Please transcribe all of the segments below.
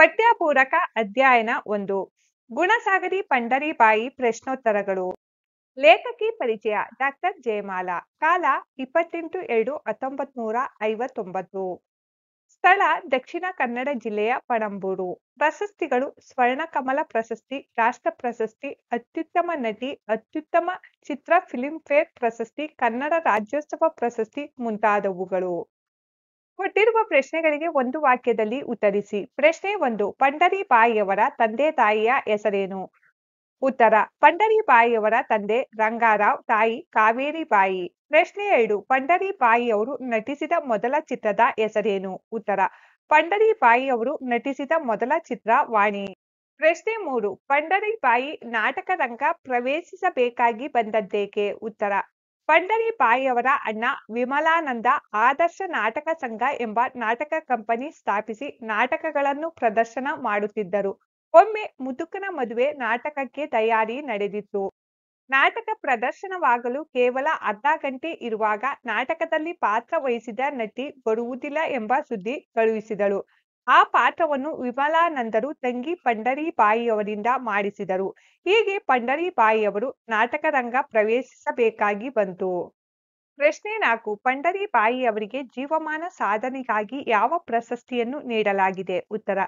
ಪಠ್ಯಪೂರಕ ಅಧ್ಯಯನ ಒಂದು ಗುಣಸಾಗರಿ ಪಂಡರಿಬಾಯಿ ಪ್ರಶ್ನೋತ್ತರಗಳು ಲೇಖಕಿ ಪರಿಚಯ ಡಾಕ್ಟರ್ ಜಯಮಾಲಾ ಕಾಲ ಇಪ್ಪತ್ತೆಂಟು ಎರಡು ಹತ್ತೊಂಬತ್ ನೂರ ಐವತ್ತೊಂಬತ್ತು ಸ್ಥಳ ದಕ್ಷಿಣ ಕನ್ನಡ ಜಿಲ್ಲೆಯ ಪಣಂಬೂರು ಪ್ರಶಸ್ತಿಗಳು ಕಮಲ ಪ್ರಶಸ್ತಿ ರಾಷ್ಟ್ರ ಪ್ರಶಸ್ತಿ ಅತ್ಯುತ್ತಮ ನಟಿ ಅತ್ಯುತ್ತಮ ಚಿತ್ರ ಫೇರ್ ಪ್ರಶಸ್ತಿ ಕನ್ನಡ ರಾಜ್ಯೋತ್ಸವ ಪ್ರಶಸ್ತಿ ಮುಂತಾದವುಗಳು ಕೊಟ್ಟಿರುವ ಪ್ರಶ್ನೆಗಳಿಗೆ ಒಂದು ವಾಕ್ಯದಲ್ಲಿ ಉತ್ತರಿಸಿ ಪ್ರಶ್ನೆ ಒಂದು ಪಂಡರಿ ಬಾಯಿಯವರ ತಂದೆ ತಾಯಿಯ ಹೆಸರೇನು ಉತ್ತರ ಪಂಡರಿ ಬಾಯಿಯವರ ತಂದೆ ರಂಗಾರಾವ್ ತಾಯಿ ಕಾವೇರಿ ಬಾಯಿ ಪ್ರಶ್ನೆ ಎರಡು ಪಂಡರಿ ಬಾಯಿಯವರು ನಟಿಸಿದ ಮೊದಲ ಚಿತ್ರದ ಹೆಸರೇನು ಉತ್ತರ ಪಂಡರಿ ಬಾಯಿಯವರು ನಟಿಸಿದ ಮೊದಲ ಚಿತ್ರ ವಾಣಿ ಪ್ರಶ್ನೆ ಮೂರು ಪಂಡರಿ ಬಾಯಿ ನಾಟಕ ರಂಗ ಪ್ರವೇಶಿಸಬೇಕಾಗಿ ಬಂದದ್ದೇಕೆ ಉತ್ತರ ಪಂಡರಿಬಾಯಿ ಅವರ ಅಣ್ಣ ವಿಮಲಾನಂದ ಆದರ್ಶ ನಾಟಕ ಸಂಘ ಎಂಬ ನಾಟಕ ಕಂಪನಿ ಸ್ಥಾಪಿಸಿ ನಾಟಕಗಳನ್ನು ಪ್ರದರ್ಶನ ಮಾಡುತ್ತಿದ್ದರು ಒಮ್ಮೆ ಮುದುಕನ ಮದುವೆ ನಾಟಕಕ್ಕೆ ತಯಾರಿ ನಡೆದಿತ್ತು ನಾಟಕ ಪ್ರದರ್ಶನವಾಗಲು ಕೇವಲ ಅರ್ಧ ಗಂಟೆ ಇರುವಾಗ ನಾಟಕದಲ್ಲಿ ಪಾತ್ರ ವಹಿಸಿದ ನಟಿ ಬರುವುದಿಲ್ಲ ಎಂಬ ಸುದ್ದಿ ಕಳುಹಿಸಿದಳು ಆ ಪಾಠವನ್ನು ವಿಮಲಾನಂದರು ತಂಗಿ ಪಂಡರಿಬಾಯಿಯವರಿಂದ ಮಾಡಿಸಿದರು ಹೀಗೆ ಪಂಡರಿಬಾಯಿಯವರು ರಂಗ ಪ್ರವೇಶಿಸಬೇಕಾಗಿ ಬಂತು ಪ್ರಶ್ನೆ ನಾಲ್ಕು ಪಂಡರಿಬಾಯಿಯವರಿಗೆ ಅವರಿಗೆ ಜೀವಮಾನ ಸಾಧನೆಗಾಗಿ ಯಾವ ಪ್ರಶಸ್ತಿಯನ್ನು ನೀಡಲಾಗಿದೆ ಉತ್ತರ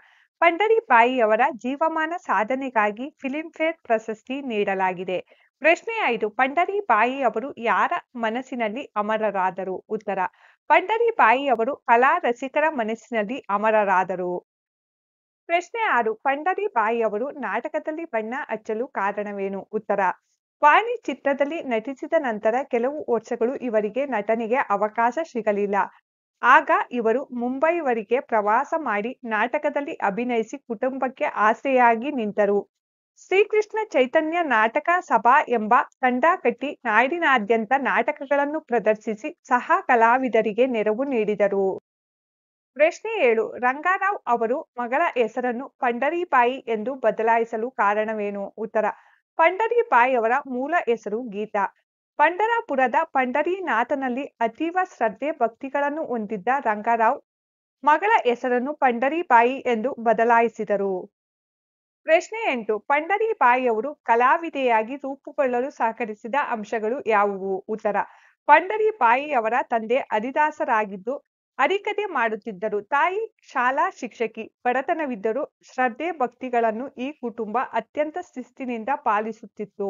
ಪಂಡರಿಬಾಯಿಯವರ ಜೀವಮಾನ ಸಾಧನೆಗಾಗಿ ಫಿಲಿಂಫೇರ್ ಪ್ರಶಸ್ತಿ ನೀಡಲಾಗಿದೆ ಪ್ರಶ್ನೆ ಐದು ಅವರು ಯಾರ ಮನಸ್ಸಿನಲ್ಲಿ ಅಮರರಾದರು ಉತ್ತರ ಪಂಡರಿ ಅವರು ಕಲಾ ರಸಿಕರ ಮನಸ್ಸಿನಲ್ಲಿ ಅಮರರಾದರು ಪ್ರಶ್ನೆ ಆರು ಅವರು ನಾಟಕದಲ್ಲಿ ಬಣ್ಣ ಹಚ್ಚಲು ಕಾರಣವೇನು ಉತ್ತರ ವಾಣಿ ಚಿತ್ರದಲ್ಲಿ ನಟಿಸಿದ ನಂತರ ಕೆಲವು ವರ್ಷಗಳು ಇವರಿಗೆ ನಟನೆಗೆ ಅವಕಾಶ ಸಿಗಲಿಲ್ಲ ಆಗ ಇವರು ಮುಂಬೈವರೆಗೆ ಪ್ರವಾಸ ಮಾಡಿ ನಾಟಕದಲ್ಲಿ ಅಭಿನಯಿಸಿ ಕುಟುಂಬಕ್ಕೆ ಆಸೆಯಾಗಿ ನಿಂತರು ಶ್ರೀಕೃಷ್ಣ ಚೈತನ್ಯ ನಾಟಕ ಸಭಾ ಎಂಬ ತಂಡ ಕಟ್ಟಿ ನಾಡಿನಾದ್ಯಂತ ನಾಟಕಗಳನ್ನು ಪ್ರದರ್ಶಿಸಿ ಸಹ ಕಲಾವಿದರಿಗೆ ನೆರವು ನೀಡಿದರು ಪ್ರಶ್ನೆ ಏಳು ರಂಗಾರಾವ್ ಅವರು ಮಗಳ ಹೆಸರನ್ನು ಪಂಡರಿಬಾಯಿ ಎಂದು ಬದಲಾಯಿಸಲು ಕಾರಣವೇನು ಉತ್ತರ ಪಂಡರಿಬಾಯಿ ಅವರ ಮೂಲ ಹೆಸರು ಗೀತಾ ಪಂಡರಾಪುರದ ಪಂಡರಿನಾಥನಲ್ಲಿ ಅತೀವ ಶ್ರದ್ಧೆ ಭಕ್ತಿಗಳನ್ನು ಹೊಂದಿದ್ದ ರಂಗಾರಾವ್ ಮಗಳ ಹೆಸರನ್ನು ಪಂಡರಿಬಾಯಿ ಎಂದು ಬದಲಾಯಿಸಿದರು ಪ್ರಶ್ನೆ ಎಂಟು ಪಂಡರೀಬಾಯಿಯವರು ಕಲಾವಿದೆಯಾಗಿ ರೂಪುಗೊಳ್ಳಲು ಸಹಕರಿಸಿದ ಅಂಶಗಳು ಯಾವುವು ಉತ್ತರ ಪಂಡರೀಬಾಯಿಯವರ ತಂದೆ ಹರಿದಾಸರಾಗಿದ್ದು ಅರಿಕತೆ ಮಾಡುತ್ತಿದ್ದರು ತಾಯಿ ಶಾಲಾ ಶಿಕ್ಷಕಿ ಬಡತನವಿದ್ದರೂ ಶ್ರದ್ಧೆ ಭಕ್ತಿಗಳನ್ನು ಈ ಕುಟುಂಬ ಅತ್ಯಂತ ಶಿಸ್ತಿನಿಂದ ಪಾಲಿಸುತ್ತಿತ್ತು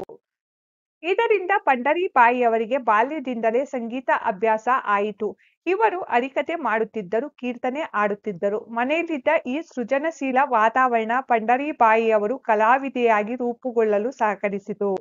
ಇದರಿಂದ ಪಂಡರೀಬಾಯಿಯವರಿಗೆ ಬಾಲ್ಯದಿಂದಲೇ ಸಂಗೀತ ಅಭ್ಯಾಸ ಆಯಿತು ಇವರು ಅರಿಕತೆ ಮಾಡುತ್ತಿದ್ದರು ಕೀರ್ತನೆ ಆಡುತ್ತಿದ್ದರು ಮನೆಯಲ್ಲಿದ್ದ ಈ ಸೃಜನಶೀಲ ವಾತಾವರಣ ಪಂಡರೀಬಾಯಿಯವರು ಕಲಾವಿದೆಯಾಗಿ ರೂಪುಗೊಳ್ಳಲು ಸಹಕರಿಸಿತು